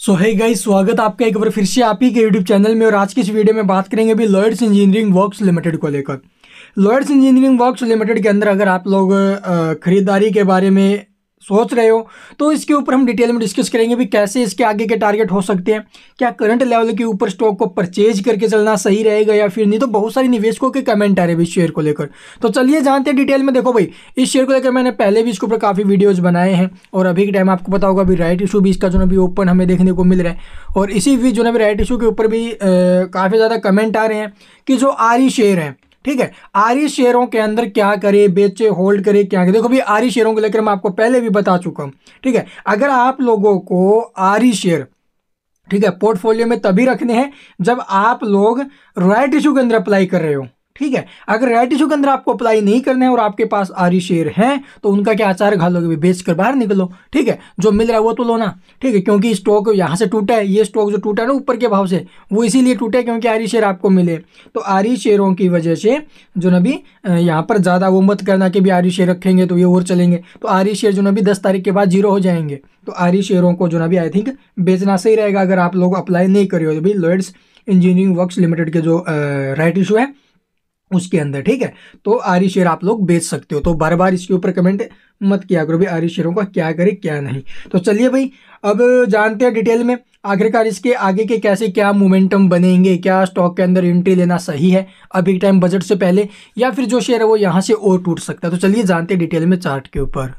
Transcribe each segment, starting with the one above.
सो है गाइस स्वागत आपका एक बार फिर से आप ही के यूट्यूब चैनल में और आज की इस वीडियो में बात करेंगे अभी लॉयड्स इंजीनियरिंग वर्क्स लिमिटेड को लेकर लॉयड्स इंजीनियरिंग वर्क्स लिमिटेड के अंदर अगर आप लोग खरीदारी के बारे में सोच रहे हो तो इसके ऊपर हम डिटेल में डिस्कस करेंगे भी कैसे इसके आगे के टारगेट हो सकते हैं क्या करंट लेवल के ऊपर स्टॉक को परचेज करके चलना सही रहेगा या फिर नहीं तो बहुत सारे निवेशकों के कमेंट आ रहे हैं इस शेयर को लेकर तो चलिए जानते हैं डिटेल में देखो भाई इस शेयर को लेकर मैंने पहले भी इसके ऊपर काफ़ी वीडियोज़ बनाए हैं और अभी के टाइम आपको पता होगा अभी राइट इशू भी इसका जो अभी ओपन हमें देखने को मिल रहा है और इसी बीच जो ना राइट इशू के ऊपर भी काफ़ी ज़्यादा कमेंट आ रहे हैं कि जो आरी शेयर हैं ठीक है आरी शेयरों के अंदर क्या करे बेचे होल्ड करे क्या करे देखो भाई आरी शेयरों को लेकर मैं आपको पहले भी बता चुका हूं ठीक है अगर आप लोगों को आरी शेयर ठीक है पोर्टफोलियो में तभी रखने हैं जब आप लोग रॉयट इशू के अंदर अप्लाई कर रहे हो ठीक है अगर राइट इशू के अंदर आपको अप्लाई नहीं करना है और आपके पास आरी शेर हैं तो उनका क्या आचार भी बेच कर बाहर निकलो ठीक है जो मिल रहा है वो तो लो ना ठीक है क्योंकि स्टॉक यहाँ से टूटा है ये स्टॉक जो टूटा है ना ऊपर के भाव से वो इसीलिए टूटे क्योंकि आरी शेयर आपको मिले तो आरी शेयरों की वजह से जो ना भी यहाँ पर ज़्यादा वो मत करना कि भी आरी शेयर रखेंगे तो ये और चलेंगे तो आरी शेयर जो ना भी दस तारीख के बाद जीरो हो जाएंगे तो आरी शेयरों को जो ना भी आई थिंक बेचना सही रहेगा अगर आप लोग अप्लाई नहीं करे हो तो भी लॉयड्स इंजीनियरिंग वर्क्स लिमिटेड के जो राइट इशू है उसके अंदर ठीक है तो आरी शेयर आप लोग बेच सकते हो तो बार बार इसके ऊपर कमेंट मत किया करो भाई आरी शेयरों का क्या करे क्या नहीं तो चलिए भाई अब जानते हैं डिटेल में आखिरकार इसके आगे के कैसे क्या मोमेंटम बनेंगे क्या स्टॉक के अंदर एंट्री लेना सही है अभी टाइम बजट से पहले या फिर जो शेयर है वो यहाँ से और टूट सकता है तो चलिए जानते हैं डिटेल में चार्ट के ऊपर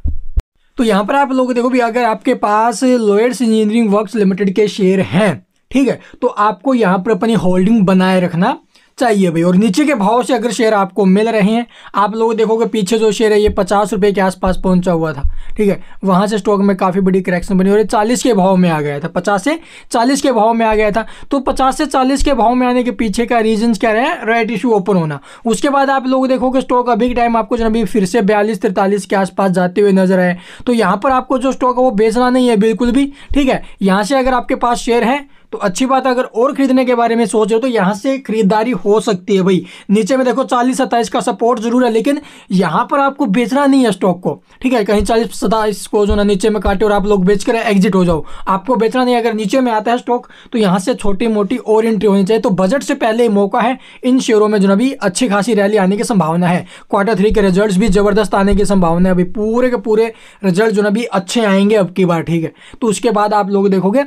तो यहाँ पर आप लोग देखो भी अगर आपके पास लोयर्स इंजीनियरिंग वर्क्स लिमिटेड के शेयर हैं ठीक है तो आपको यहाँ पर अपनी होल्डिंग बनाए रखना चाहिए भाई और नीचे के भाव से अगर शेयर आपको मिल रहे हैं आप लोग देखोगे पीछे जो शेयर है ये पचास रुपये के आसपास पहुंचा हुआ था ठीक है वहाँ से स्टॉक में काफ़ी बड़ी करेक्शन बनी और ये चालीस के भाव में आ गया था पचास से चालीस के भाव में आ गया था तो पचास से चालीस के भाव में आने के पीछे का रीजन क्या रहे राइट इशू ओपन होना उसके बाद आप लोग देखोगे स्टॉक अभी टाइम आपको अभी फिर से बयालीस तिरतालीस के आसपास जाते हुए नजर आए तो यहाँ पर आपको जो स्टॉक है वो बेचना नहीं है बिल्कुल भी ठीक है यहाँ से अगर आपके पास शेयर है तो अच्छी बात है अगर और खरीदने के बारे में सोच रहे हो तो यहाँ से खरीदारी हो सकती है भाई नीचे में देखो चालीस सत्ताईस का सपोर्ट जरूर है लेकिन यहाँ पर आपको बेचना नहीं है स्टॉक को ठीक है कहीं चालीस सताइस को जो ना नीचे में काटे और आप लोग बेच कर एग्जिट हो जाओ आपको बेचना नहीं अगर नीचे में आता है स्टॉक तो यहाँ से छोटी मोटी और एंट्री होनी चाहिए तो बजट से पहले मौका है इन शेयरों में जो ना अच्छी खासी रैली आने की संभावना है क्वार्टर थ्री के रिजल्ट भी जबरदस्त आने की संभावना है अभी पूरे के पूरे रिजल्ट जो ना अच्छे आएंगे अब की बार ठीक है तो उसके बाद आप लोग देखोगे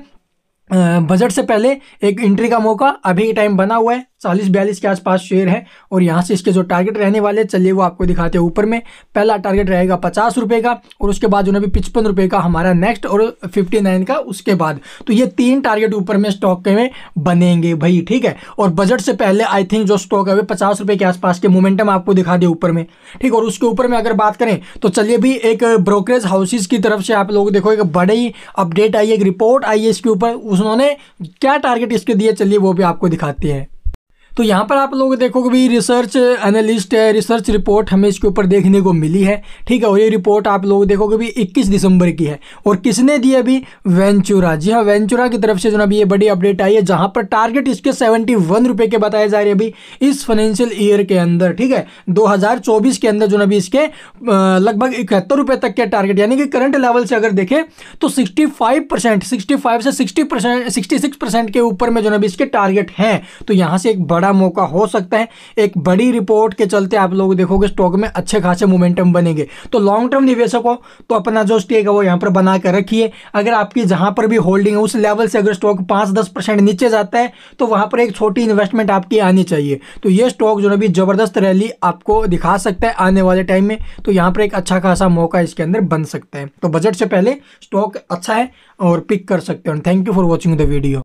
बजट से पहले एक एंट्री का मौका अभी टाइम बना हुआ है चालीस बयालीस के आसपास शेयर है और यहाँ से इसके जो टारगेट रहने वाले चलिए वो आपको दिखाते हैं ऊपर में पहला टारगेट रहेगा पचास रुपये का और उसके बाद जो ना पचपन रुपये का हमारा नेक्स्ट और फिफ्टी नाइन का उसके बाद तो ये तीन टारगेट ऊपर में स्टॉक के में बनेंगे भाई ठीक है और बजट से पहले आई थिंक जो स्टॉक है वे पचास रुपये के आसपास के मोमेंटम आपको दिखा दे ऊपर में ठीक और उसके ऊपर में अगर बात करें तो चलिए भी एक ब्रोकरेज हाउसेज की तरफ से आप लोग देखो एक बड़ी अपडेट आई है एक रिपोर्ट आई है इसके ऊपर उन्होंने क्या टारगेट इसके दिए चलिए वो भी आपको दिखाती है तो यहाँ पर आप लोग देखोगे भी रिसर्च एनालिस्ट रिसर्च रिपोर्ट हमें इसके ऊपर देखने को मिली है ठीक है और ये रिपोर्ट आप लोग देखोगे भी 21 दिसंबर की है और किसने दी अभी वेंचुरा जी हाँ वेंचुरा की तरफ से जो अभी ये बड़ी अपडेट आई है जहाँ पर टारगेट इसके सेवेंटी वन के बताए जा रहे हैं अभी इस फाइनेंशियल ईयर के अंदर ठीक है दो के अंदर जो अभी इसके लगभग इकहत्तर तक के टारगेट यानी कि करंट लेवल से अगर देखें तो sixty five percent sixty five से sixty percent sixty six percent के ऊपर में जो अभी इसके टारगेट हैं तो यहाँ से एक बड़ा बड़ा मौका हो सकता है एक बड़ी रिपोर्ट के चलते आप लोग देखोगे स्टॉक में अच्छे खासे मोमेंटम बनेंगे तो लॉन्ग टर्म निवेशक हो तो अपना जो स्टेक है वो यहाँ पर बना कर रखिए अगर आपकी जहाँ पर भी होल्डिंग है उस लेवल से अगर स्टॉक पाँच दस परसेंट नीचे जाता है तो वहाँ पर एक छोटी इन्वेस्टमेंट आपकी आनी चाहिए तो ये स्टॉक जो है ज़बरदस्त रैली आपको दिखा सकता है आने वाले टाइम में तो यहाँ पर एक अच्छा खासा मौका इसके अंदर बन सकता है तो बजट से पहले स्टॉक अच्छा है और पिक कर सकते हो thank you for watching the video